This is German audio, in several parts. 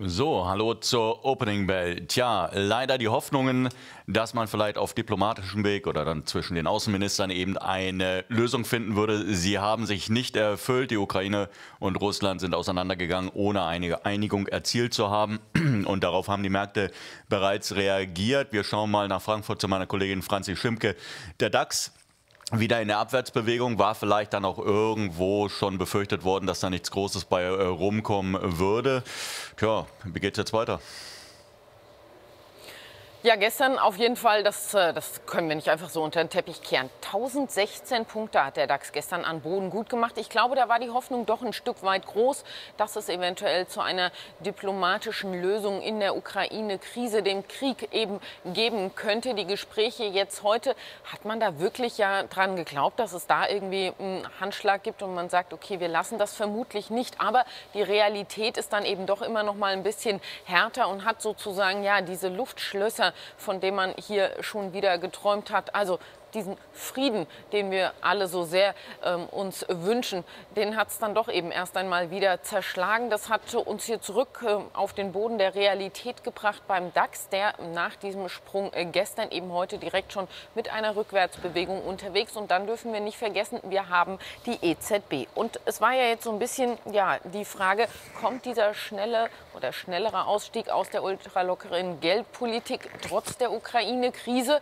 So, hallo zur Opening Bell. Tja, leider die Hoffnungen, dass man vielleicht auf diplomatischem Weg oder dann zwischen den Außenministern eben eine Lösung finden würde. Sie haben sich nicht erfüllt. Die Ukraine und Russland sind auseinandergegangen, ohne eine Einigung erzielt zu haben. Und darauf haben die Märkte bereits reagiert. Wir schauen mal nach Frankfurt zu meiner Kollegin Franzi Schimke. Der DAX wieder in der Abwärtsbewegung, war vielleicht dann auch irgendwo schon befürchtet worden, dass da nichts Großes bei äh, rumkommen würde. Tja, wie geht's jetzt weiter? Ja, gestern auf jeden Fall, das, äh, das können wir nicht einfach so unter den Teppich kehren. 1016 Punkte hat der DAX gestern an Boden gut gemacht. Ich glaube, da war die Hoffnung doch ein Stück weit groß, dass es eventuell zu einer diplomatischen Lösung in der Ukraine-Krise, dem Krieg eben geben könnte. Die Gespräche jetzt heute, hat man da wirklich ja dran geglaubt, dass es da irgendwie einen Handschlag gibt und man sagt, okay, wir lassen das vermutlich nicht. Aber die Realität ist dann eben doch immer noch mal ein bisschen härter und hat sozusagen ja diese Luftschlösser von dem man hier schon wieder geträumt hat. Also diesen Frieden, den wir alle so sehr ähm, uns wünschen, den hat es dann doch eben erst einmal wieder zerschlagen. Das hat uns hier zurück äh, auf den Boden der Realität gebracht beim DAX, der nach diesem Sprung äh, gestern eben heute direkt schon mit einer Rückwärtsbewegung unterwegs. Und dann dürfen wir nicht vergessen, wir haben die EZB. Und es war ja jetzt so ein bisschen ja, die Frage, kommt dieser schnelle oder schnellere Ausstieg aus der ultralockeren Geldpolitik trotz der Ukraine-Krise?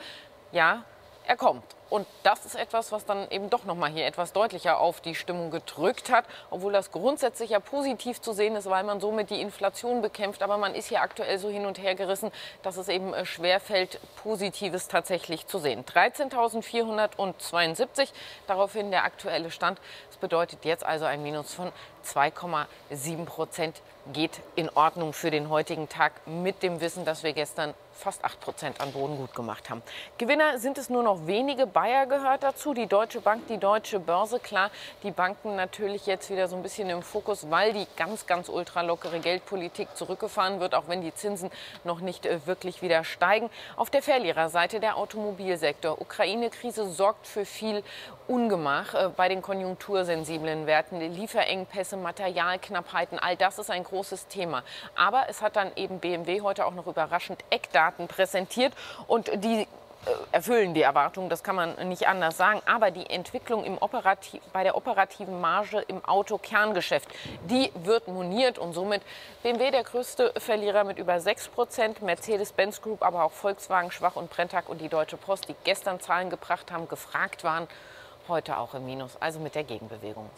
Ja, er kommt. Und das ist etwas, was dann eben doch noch mal hier etwas deutlicher auf die Stimmung gedrückt hat, obwohl das grundsätzlich ja positiv zu sehen ist, weil man somit die Inflation bekämpft. Aber man ist hier aktuell so hin und her gerissen, dass es eben äh, schwerfällt, Positives tatsächlich zu sehen. 13.472, daraufhin der aktuelle Stand. Das bedeutet jetzt also ein Minus von 2,7 Prozent geht in Ordnung für den heutigen Tag mit dem Wissen, dass wir gestern fast 8 an Boden gut gemacht haben. Gewinner sind es nur noch wenige. Bayer gehört dazu, die Deutsche Bank, die Deutsche Börse. Klar, die Banken natürlich jetzt wieder so ein bisschen im Fokus, weil die ganz, ganz ultralockere Geldpolitik zurückgefahren wird, auch wenn die Zinsen noch nicht äh, wirklich wieder steigen. Auf der Verliererseite der Automobilsektor. Ukraine-Krise sorgt für viel Ungemach äh, bei den konjunktursensiblen Werten. Lieferengpässe, Materialknappheiten, all das ist ein großes Thema. Aber es hat dann eben BMW heute auch noch überraschend Eckdaten Kandidaten präsentiert und die äh, erfüllen die Erwartungen, das kann man nicht anders sagen. Aber die Entwicklung im Operativ, bei der operativen Marge im Autokerngeschäft, die wird moniert und somit BMW der größte Verlierer mit über 6 Prozent, Mercedes-Benz Group, aber auch Volkswagen, Schwach und Brenntag und die Deutsche Post, die gestern Zahlen gebracht haben, gefragt waren, heute auch im Minus, also mit der Gegenbewegung.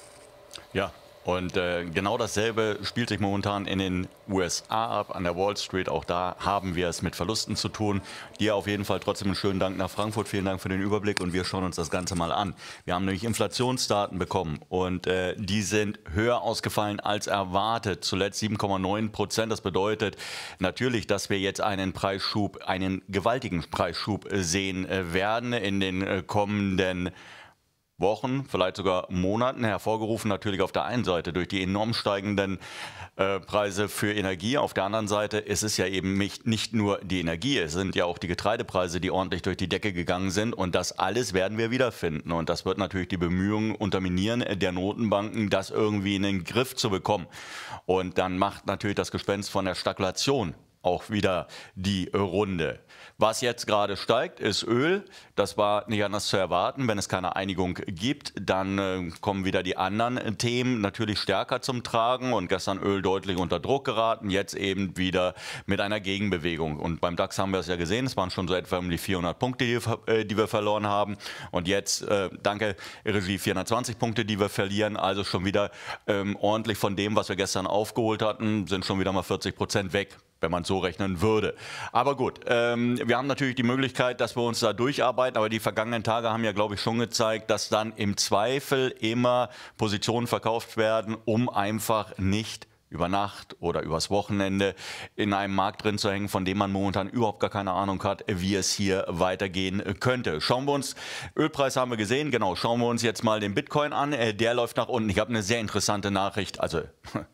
Ja, und äh, genau dasselbe spielt sich momentan in den USA ab, an der Wall Street. Auch da haben wir es mit Verlusten zu tun. Dir auf jeden Fall trotzdem einen schönen Dank nach Frankfurt. Vielen Dank für den Überblick und wir schauen uns das Ganze mal an. Wir haben nämlich Inflationsdaten bekommen und äh, die sind höher ausgefallen als erwartet. Zuletzt 7,9 Prozent. Das bedeutet natürlich, dass wir jetzt einen Preisschub, einen gewaltigen Preisschub äh, sehen äh, werden in den äh, kommenden Jahren. Wochen, vielleicht sogar Monaten, hervorgerufen natürlich auf der einen Seite durch die enorm steigenden äh, Preise für Energie. Auf der anderen Seite ist es ja eben nicht, nicht nur die Energie, es sind ja auch die Getreidepreise, die ordentlich durch die Decke gegangen sind. Und das alles werden wir wiederfinden. Und das wird natürlich die Bemühungen unterminieren der Notenbanken, das irgendwie in den Griff zu bekommen. Und dann macht natürlich das Gespenst von der Stagnation auch wieder die Runde. Was jetzt gerade steigt, ist Öl. Das war nicht anders zu erwarten. Wenn es keine Einigung gibt, dann äh, kommen wieder die anderen Themen natürlich stärker zum Tragen. Und gestern Öl deutlich unter Druck geraten, jetzt eben wieder mit einer Gegenbewegung. Und beim DAX haben wir es ja gesehen, es waren schon so etwa um die 400 Punkte, die, äh, die wir verloren haben. Und jetzt, äh, danke Regie, 420 Punkte, die wir verlieren. Also schon wieder ähm, ordentlich von dem, was wir gestern aufgeholt hatten, sind schon wieder mal 40 Prozent weg wenn man so rechnen würde. Aber gut, ähm, wir haben natürlich die Möglichkeit, dass wir uns da durcharbeiten, aber die vergangenen Tage haben ja, glaube ich, schon gezeigt, dass dann im Zweifel immer Positionen verkauft werden, um einfach nicht über Nacht oder übers Wochenende in einem Markt drin zu hängen, von dem man momentan überhaupt gar keine Ahnung hat, wie es hier weitergehen könnte. Schauen wir uns, Ölpreis haben wir gesehen, genau, schauen wir uns jetzt mal den Bitcoin an. Äh, der läuft nach unten. Ich habe eine sehr interessante Nachricht, also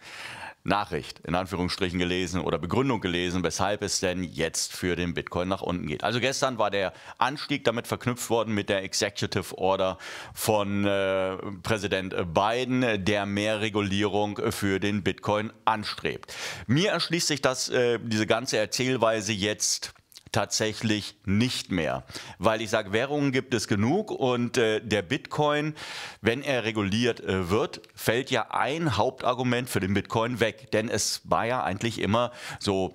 Nachricht in Anführungsstrichen gelesen oder Begründung gelesen, weshalb es denn jetzt für den Bitcoin nach unten geht. Also gestern war der Anstieg damit verknüpft worden mit der Executive Order von äh, Präsident Biden, der mehr Regulierung für den Bitcoin anstrebt. Mir erschließt sich das, äh, diese ganze Erzählweise jetzt tatsächlich nicht mehr. Weil ich sage, Währungen gibt es genug und äh, der Bitcoin, wenn er reguliert äh, wird, fällt ja ein Hauptargument für den Bitcoin weg. Denn es war ja eigentlich immer so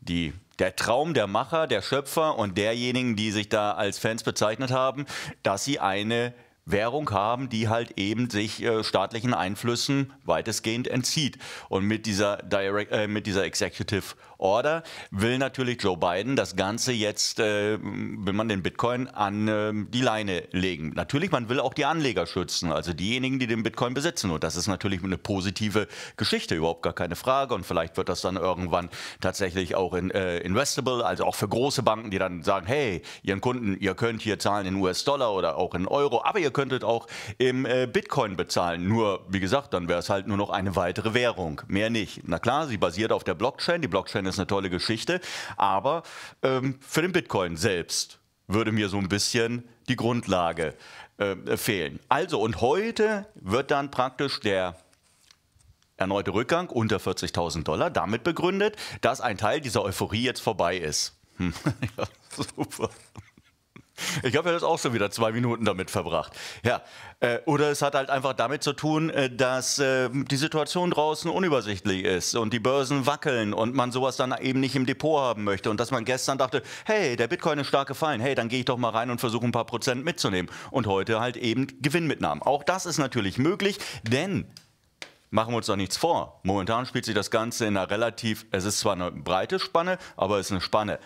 die der Traum der Macher, der Schöpfer und derjenigen, die sich da als Fans bezeichnet haben, dass sie eine Währung haben, die halt eben sich äh, staatlichen Einflüssen weitestgehend entzieht. Und mit dieser, Direct, äh, mit dieser Executive Order will natürlich Joe Biden das Ganze jetzt, äh, will man den Bitcoin an äh, die Leine legen. Natürlich, man will auch die Anleger schützen, also diejenigen, die den Bitcoin besitzen. Und das ist natürlich eine positive Geschichte, überhaupt gar keine Frage. Und vielleicht wird das dann irgendwann tatsächlich auch in, äh, investable, also auch für große Banken, die dann sagen, hey, ihren Kunden, ihr könnt hier zahlen in US-Dollar oder auch in Euro, aber ihr könntet auch im äh, Bitcoin bezahlen. Nur, wie gesagt, dann wäre es halt nur noch eine weitere Währung, mehr nicht. Na klar, sie basiert auf der Blockchain. Die Blockchain ist ist eine tolle Geschichte. Aber ähm, für den Bitcoin selbst würde mir so ein bisschen die Grundlage äh, fehlen. Also, und heute wird dann praktisch der erneute Rückgang unter 40.000 Dollar damit begründet, dass ein Teil dieser Euphorie jetzt vorbei ist. Hm. ja, super. Ich habe ja das auch schon wieder zwei Minuten damit verbracht. Ja, äh, oder es hat halt einfach damit zu tun, äh, dass äh, die Situation draußen unübersichtlich ist und die Börsen wackeln und man sowas dann eben nicht im Depot haben möchte und dass man gestern dachte, hey, der Bitcoin ist stark gefallen, hey, dann gehe ich doch mal rein und versuche ein paar Prozent mitzunehmen und heute halt eben Gewinnmitnahmen. Auch das ist natürlich möglich, denn machen wir uns doch nichts vor. Momentan spielt sich das Ganze in einer relativ, es ist zwar eine breite Spanne, aber es ist eine Spanne.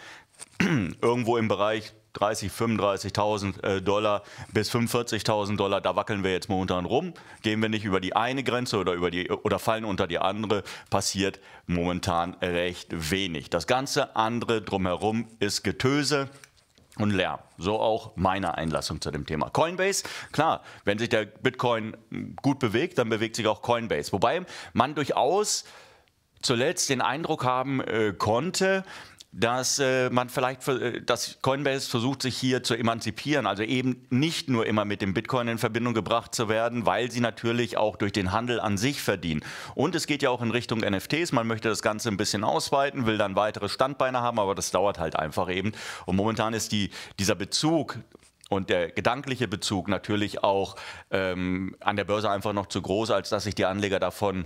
Irgendwo im Bereich 30, 35.000 äh, Dollar bis 45.000 Dollar, da wackeln wir jetzt momentan rum. Gehen wir nicht über die eine Grenze oder, über die, oder fallen unter die andere, passiert momentan recht wenig. Das ganze andere drumherum ist Getöse und Lärm. So auch meine Einlassung zu dem Thema. Coinbase, klar, wenn sich der Bitcoin hm, gut bewegt, dann bewegt sich auch Coinbase. Wobei man durchaus zuletzt den Eindruck haben äh, konnte, dass äh, man vielleicht, äh, dass Coinbase versucht, sich hier zu emanzipieren, also eben nicht nur immer mit dem Bitcoin in Verbindung gebracht zu werden, weil sie natürlich auch durch den Handel an sich verdienen. Und es geht ja auch in Richtung NFTs. Man möchte das Ganze ein bisschen ausweiten, will dann weitere Standbeine haben, aber das dauert halt einfach eben. Und momentan ist die, dieser Bezug und der gedankliche Bezug natürlich auch ähm, an der Börse einfach noch zu groß, als dass sich die Anleger davon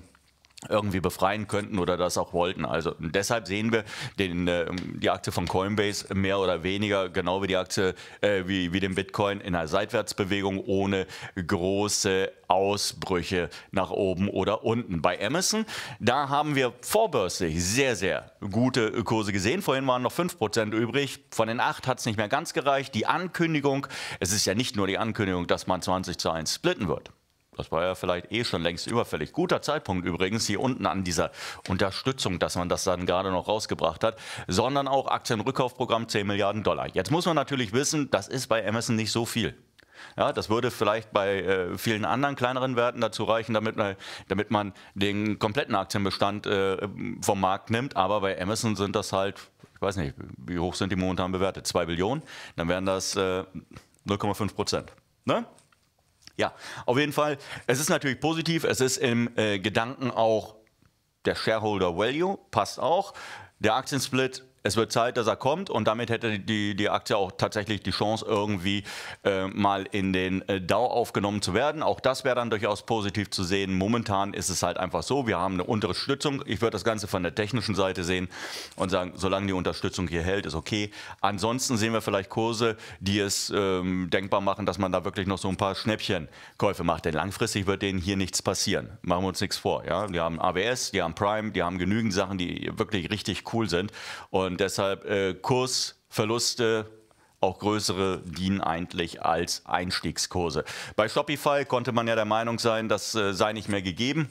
irgendwie befreien könnten oder das auch wollten. Also deshalb sehen wir den, äh, die Aktie von Coinbase mehr oder weniger genau wie die Aktie äh, wie, wie den Bitcoin in einer Seitwärtsbewegung ohne große Ausbrüche nach oben oder unten. Bei Amazon, da haben wir vorbörslich sehr, sehr gute Kurse gesehen. Vorhin waren noch 5% übrig. Von den 8 hat es nicht mehr ganz gereicht. Die Ankündigung, es ist ja nicht nur die Ankündigung, dass man 20 zu 1 splitten wird. Das war ja vielleicht eh schon längst überfällig. Guter Zeitpunkt übrigens hier unten an dieser Unterstützung, dass man das dann gerade noch rausgebracht hat, sondern auch Aktienrückkaufprogramm 10 Milliarden Dollar. Jetzt muss man natürlich wissen, das ist bei Amazon nicht so viel. Ja, das würde vielleicht bei äh, vielen anderen kleineren Werten dazu reichen, damit, man, damit man den kompletten Aktienbestand äh, vom Markt nimmt. Aber bei Amazon sind das halt, ich weiß nicht, wie hoch sind die momentan bewertet? 2 Billionen? Dann wären das äh, 0,5 Prozent. Ne? Ja, auf jeden Fall. Es ist natürlich positiv. Es ist im äh, Gedanken auch der Shareholder Value, passt auch. Der Aktiensplit es wird Zeit, dass er kommt und damit hätte die, die Aktie auch tatsächlich die Chance, irgendwie äh, mal in den äh, DAO aufgenommen zu werden. Auch das wäre dann durchaus positiv zu sehen. Momentan ist es halt einfach so, wir haben eine Unterstützung. Ich würde das Ganze von der technischen Seite sehen und sagen, solange die Unterstützung hier hält, ist okay. Ansonsten sehen wir vielleicht Kurse, die es ähm, denkbar machen, dass man da wirklich noch so ein paar Schnäppchenkäufe macht. Denn langfristig wird denen hier nichts passieren. Machen wir uns nichts vor. Ja? Die haben AWS, die haben Prime, die haben genügend Sachen, die wirklich richtig cool sind. Und deshalb äh, Kursverluste, auch größere dienen eigentlich als Einstiegskurse. Bei Shopify konnte man ja der Meinung sein, das äh, sei nicht mehr gegeben.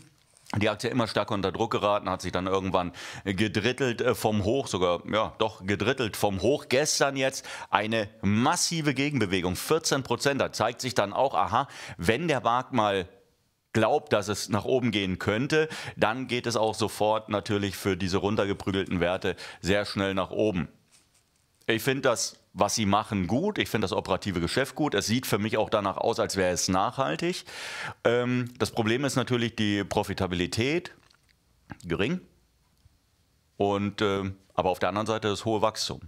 Die Aktie immer stärker unter Druck geraten, hat sich dann irgendwann gedrittelt äh, vom Hoch, sogar, ja, doch gedrittelt vom Hoch. Gestern jetzt eine massive Gegenbewegung, 14 Prozent. Da zeigt sich dann auch, aha, wenn der Markt mal glaubt, dass es nach oben gehen könnte, dann geht es auch sofort natürlich für diese runtergeprügelten Werte sehr schnell nach oben. Ich finde das, was sie machen, gut. Ich finde das operative Geschäft gut. Es sieht für mich auch danach aus, als wäre es nachhaltig. Ähm, das Problem ist natürlich die Profitabilität gering. Und äh, aber auf der anderen Seite das hohe Wachstum.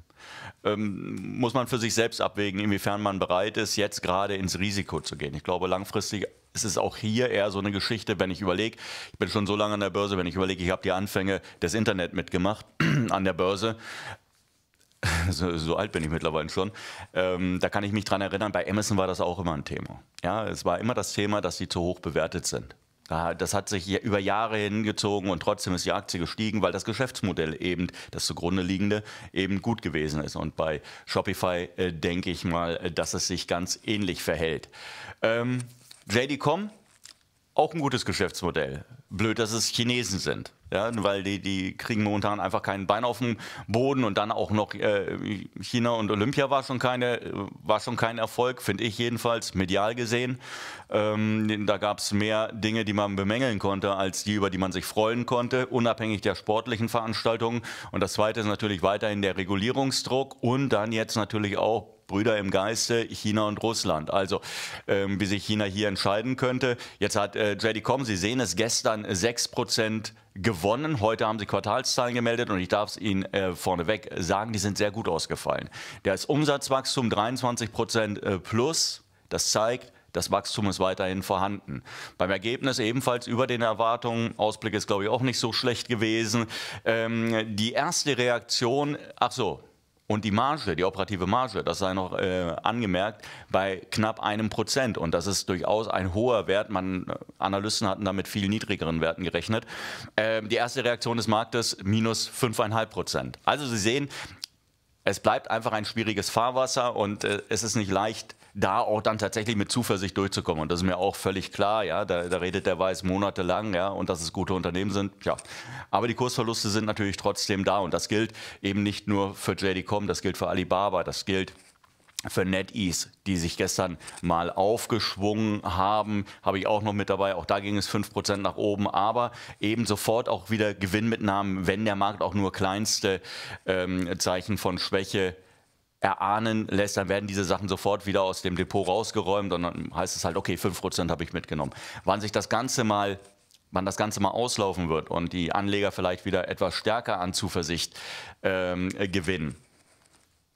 Ähm, muss man für sich selbst abwägen, inwiefern man bereit ist, jetzt gerade ins Risiko zu gehen. Ich glaube, langfristig es ist auch hier eher so eine Geschichte, wenn ich überlege, ich bin schon so lange an der Börse, wenn ich überlege, ich habe die Anfänge des Internet mitgemacht an der Börse. So, so, alt bin ich mittlerweile schon, ähm, da kann ich mich dran erinnern, bei Amazon war das auch immer ein Thema. Ja, es war immer das Thema, dass sie zu hoch bewertet sind. Das hat sich über Jahre hingezogen und trotzdem ist die Aktie gestiegen, weil das Geschäftsmodell eben, das zugrunde liegende, eben gut gewesen ist. Und bei Shopify äh, denke ich mal, dass es sich ganz ähnlich verhält. Ähm, JD.com, auch ein gutes Geschäftsmodell. Blöd, dass es Chinesen sind. Ja, weil die, die kriegen momentan einfach keinen Bein auf dem Boden und dann auch noch äh, China und Olympia war schon, keine, war schon kein Erfolg, finde ich jedenfalls, medial gesehen. Ähm, da gab es mehr Dinge, die man bemängeln konnte, als die, über die man sich freuen konnte, unabhängig der sportlichen Veranstaltungen. Und das Zweite ist natürlich weiterhin der Regulierungsdruck und dann jetzt natürlich auch Brüder im Geiste, China und Russland. Also ähm, wie sich China hier entscheiden könnte. Jetzt hat äh, JD.com, Sie sehen es gestern 6% gewonnen. Heute haben sie Quartalszahlen gemeldet und ich darf es Ihnen äh, vorneweg sagen, die sind sehr gut ausgefallen. Das Umsatzwachstum 23% äh, plus, das zeigt, das Wachstum ist weiterhin vorhanden. Beim Ergebnis ebenfalls über den Erwartungen. Ausblick ist, glaube ich, auch nicht so schlecht gewesen. Ähm, die erste Reaktion, ach so, und die Marge, die operative Marge, das sei noch äh, angemerkt, bei knapp einem Prozent. Und das ist durchaus ein hoher Wert. Man, äh, Analysten hatten da mit viel niedrigeren Werten gerechnet. Äh, die erste Reaktion des Marktes minus 5,5 Prozent. Also Sie sehen, es bleibt einfach ein schwieriges Fahrwasser und äh, es ist nicht leicht, da auch dann tatsächlich mit Zuversicht durchzukommen. Und das ist mir auch völlig klar, ja, da, da redet der Weiß monatelang, ja, und dass es gute Unternehmen sind, ja. Aber die Kursverluste sind natürlich trotzdem da und das gilt eben nicht nur für JD.com, das gilt für Alibaba, das gilt für NetEase, die sich gestern mal aufgeschwungen haben, habe ich auch noch mit dabei. Auch da ging es 5% nach oben, aber eben sofort auch wieder Gewinnmitnahmen, wenn der Markt auch nur kleinste ähm, Zeichen von Schwäche äh, erahnen lässt, dann werden diese Sachen sofort wieder aus dem Depot rausgeräumt und dann heißt es halt, okay, 5% habe ich mitgenommen. Wann sich das Ganze mal wann das Ganze mal auslaufen wird und die Anleger vielleicht wieder etwas stärker an Zuversicht ähm, äh, gewinnen.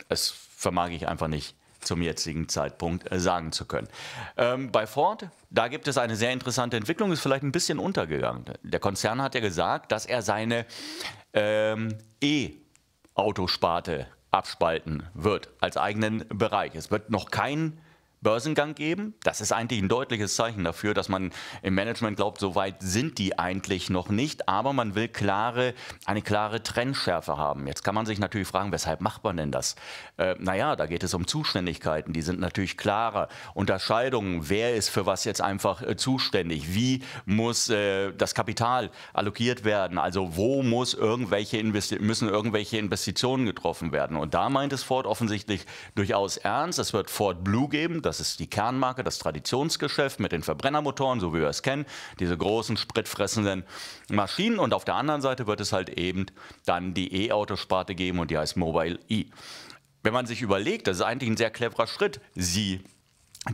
Das vermag ich einfach nicht zum jetzigen Zeitpunkt äh, sagen zu können. Ähm, bei Ford, da gibt es eine sehr interessante Entwicklung, ist vielleicht ein bisschen untergegangen. Der Konzern hat ja gesagt, dass er seine ähm, E-Autosparte abspalten wird als eigenen Bereich. Es wird noch kein Börsengang geben. Das ist eigentlich ein deutliches Zeichen dafür, dass man im Management glaubt, so weit sind die eigentlich noch nicht, aber man will klare, eine klare Trendschärfe haben. Jetzt kann man sich natürlich fragen, weshalb macht man denn das? Äh, naja, da geht es um Zuständigkeiten, die sind natürlich klarer. Unterscheidungen, wer ist für was jetzt einfach äh, zuständig, wie muss äh, das Kapital allokiert werden, also wo muss irgendwelche müssen irgendwelche Investitionen getroffen werden. Und da meint es Ford offensichtlich durchaus ernst. Es wird Ford Blue geben, das das ist die Kernmarke, das Traditionsgeschäft mit den Verbrennermotoren, so wie wir es kennen, diese großen spritfressenden Maschinen. Und auf der anderen Seite wird es halt eben dann die E-Autosparte geben und die heißt Mobile E. Wenn man sich überlegt, das ist eigentlich ein sehr cleverer Schritt. Sie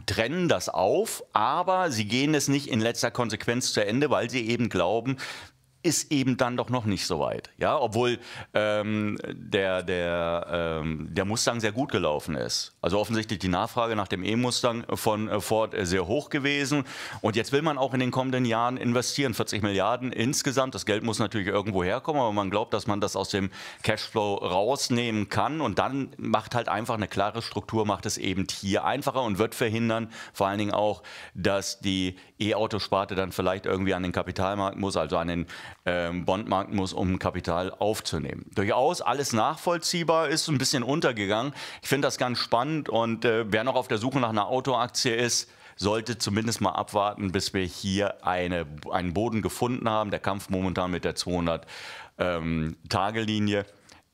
trennen das auf, aber sie gehen es nicht in letzter Konsequenz zu Ende, weil sie eben glauben, ist eben dann doch noch nicht so weit. Ja, obwohl ähm, der, der, ähm, der Mustang sehr gut gelaufen ist. Also offensichtlich die Nachfrage nach dem E-Mustang von äh, Ford äh, sehr hoch gewesen. Und jetzt will man auch in den kommenden Jahren investieren. 40 Milliarden insgesamt. Das Geld muss natürlich irgendwo herkommen, aber man glaubt, dass man das aus dem Cashflow rausnehmen kann. Und dann macht halt einfach eine klare Struktur, macht es eben hier einfacher und wird verhindern, vor allen Dingen auch, dass die E-Autosparte dann vielleicht irgendwie an den Kapitalmarkt muss, also an den ähm, Bondmarkt muss, um Kapital aufzunehmen. Durchaus alles nachvollziehbar, ist ein bisschen untergegangen. Ich finde das ganz spannend und äh, wer noch auf der Suche nach einer Autoaktie ist, sollte zumindest mal abwarten, bis wir hier eine, einen Boden gefunden haben. Der Kampf momentan mit der 200-Tage-Linie. Ähm,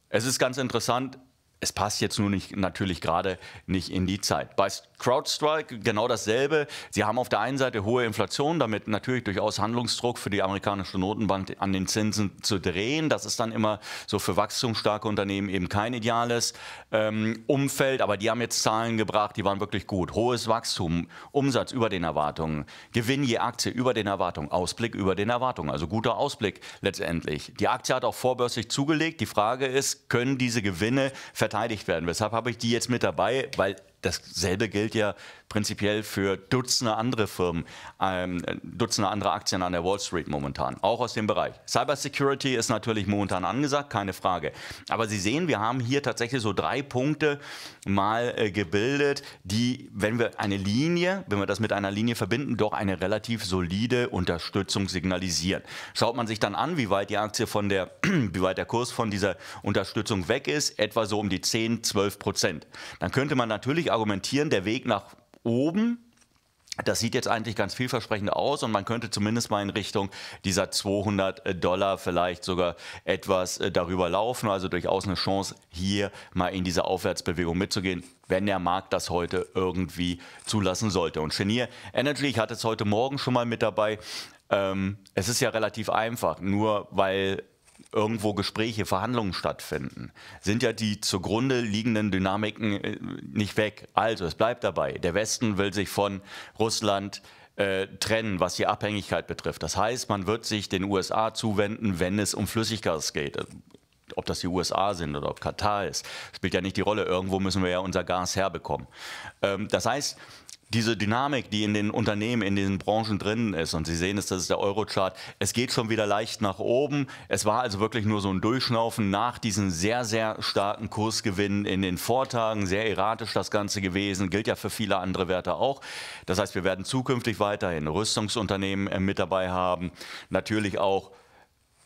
es ist ganz interessant, es passt jetzt nur nicht, natürlich gerade nicht in die Zeit. Bei CrowdStrike genau dasselbe. Sie haben auf der einen Seite hohe Inflation, damit natürlich durchaus Handlungsdruck für die amerikanische Notenbank an den Zinsen zu drehen. Das ist dann immer so für wachstumsstarke Unternehmen eben kein ideales ähm, Umfeld. Aber die haben jetzt Zahlen gebracht, die waren wirklich gut. Hohes Wachstum, Umsatz über den Erwartungen, Gewinn je Aktie über den Erwartungen, Ausblick über den Erwartungen. Also guter Ausblick letztendlich. Die Aktie hat auch vorbörslich zugelegt. Die Frage ist, können diese Gewinne verteilt verteidigt werden. Weshalb habe ich die jetzt mit dabei? Weil dasselbe gilt ja prinzipiell für Dutzende andere Firmen, ähm, Dutzende andere Aktien an der Wall Street momentan, auch aus dem Bereich. Cybersecurity ist natürlich momentan angesagt, keine Frage. Aber Sie sehen, wir haben hier tatsächlich so drei Punkte mal äh, gebildet, die, wenn wir eine Linie, wenn wir das mit einer Linie verbinden, doch eine relativ solide Unterstützung signalisieren. Schaut man sich dann an, wie weit die Aktie von der, wie weit der Kurs von dieser Unterstützung weg ist, etwa so um die 10, 12 Prozent. Dann könnte man natürlich argumentieren, der Weg nach oben das sieht jetzt eigentlich ganz vielversprechend aus und man könnte zumindest mal in Richtung dieser 200 äh, Dollar vielleicht sogar etwas äh, darüber laufen. Also durchaus eine Chance, hier mal in diese Aufwärtsbewegung mitzugehen, wenn der Markt das heute irgendwie zulassen sollte. Und Chenier Energy, ich hatte es heute Morgen schon mal mit dabei. Ähm, es ist ja relativ einfach, nur weil irgendwo Gespräche, Verhandlungen stattfinden, sind ja die zugrunde liegenden Dynamiken äh, nicht weg. Also es bleibt dabei, der Westen will sich von Russland äh, trennen, was die Abhängigkeit betrifft. Das heißt, man wird sich den USA zuwenden, wenn es um Flüssiggas geht. Äh, ob das die USA sind oder ob Katar ist, spielt ja nicht die Rolle. Irgendwo müssen wir ja unser Gas herbekommen. Ähm, das heißt, diese Dynamik, die in den Unternehmen, in diesen Branchen drin ist, und Sie sehen es, das ist der Eurochart, es geht schon wieder leicht nach oben. Es war also wirklich nur so ein Durchschnaufen nach diesen sehr, sehr starken Kursgewinnen in den Vortagen, sehr erratisch das Ganze gewesen, gilt ja für viele andere Werte auch. Das heißt, wir werden zukünftig weiterhin Rüstungsunternehmen äh, mit dabei haben, natürlich auch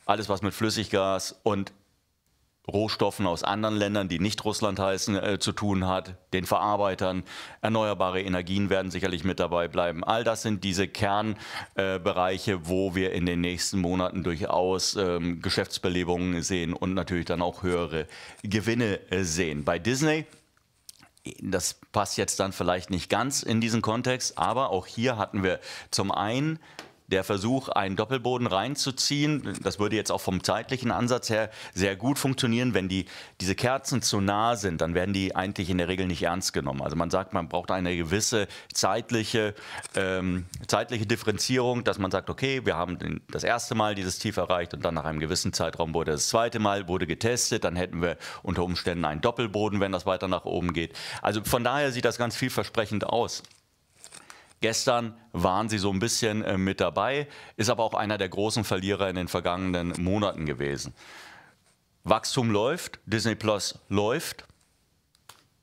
alles, was mit Flüssiggas und Rohstoffen aus anderen Ländern, die nicht Russland heißen, äh, zu tun hat, den Verarbeitern. Erneuerbare Energien werden sicherlich mit dabei bleiben. All das sind diese Kernbereiche, äh, wo wir in den nächsten Monaten durchaus ähm, Geschäftsbelebungen sehen und natürlich dann auch höhere Gewinne äh, sehen. Bei Disney das passt jetzt dann vielleicht nicht ganz in diesen Kontext, aber auch hier hatten wir zum einen der Versuch, einen Doppelboden reinzuziehen, das würde jetzt auch vom zeitlichen Ansatz her sehr gut funktionieren. Wenn die, diese Kerzen zu nah sind, dann werden die eigentlich in der Regel nicht ernst genommen. Also man sagt, man braucht eine gewisse zeitliche, ähm, zeitliche Differenzierung, dass man sagt, okay, wir haben das erste Mal dieses Tief erreicht und dann nach einem gewissen Zeitraum wurde das zweite Mal wurde getestet, dann hätten wir unter Umständen einen Doppelboden, wenn das weiter nach oben geht. Also von daher sieht das ganz vielversprechend aus. Gestern waren sie so ein bisschen äh, mit dabei, ist aber auch einer der großen Verlierer in den vergangenen Monaten gewesen. Wachstum läuft, Disney Plus läuft.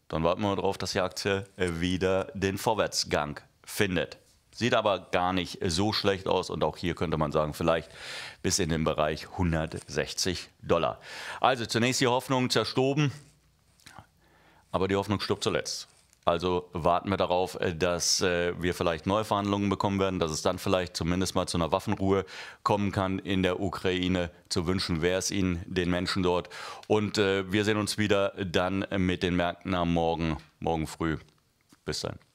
Dann warten wir darauf, dass die Aktie äh, wieder den Vorwärtsgang findet. Sieht aber gar nicht so schlecht aus und auch hier könnte man sagen, vielleicht bis in den Bereich 160 Dollar. Also zunächst die Hoffnung zerstoben, aber die Hoffnung stirbt zuletzt. Also warten wir darauf, äh, dass äh, wir vielleicht neue Verhandlungen bekommen werden, dass es dann vielleicht zumindest mal zu einer Waffenruhe kommen kann in der Ukraine. Zu wünschen wäre es Ihnen, den Menschen dort. Und äh, wir sehen uns wieder dann mit den Märkten am Morgen, morgen früh. Bis dann.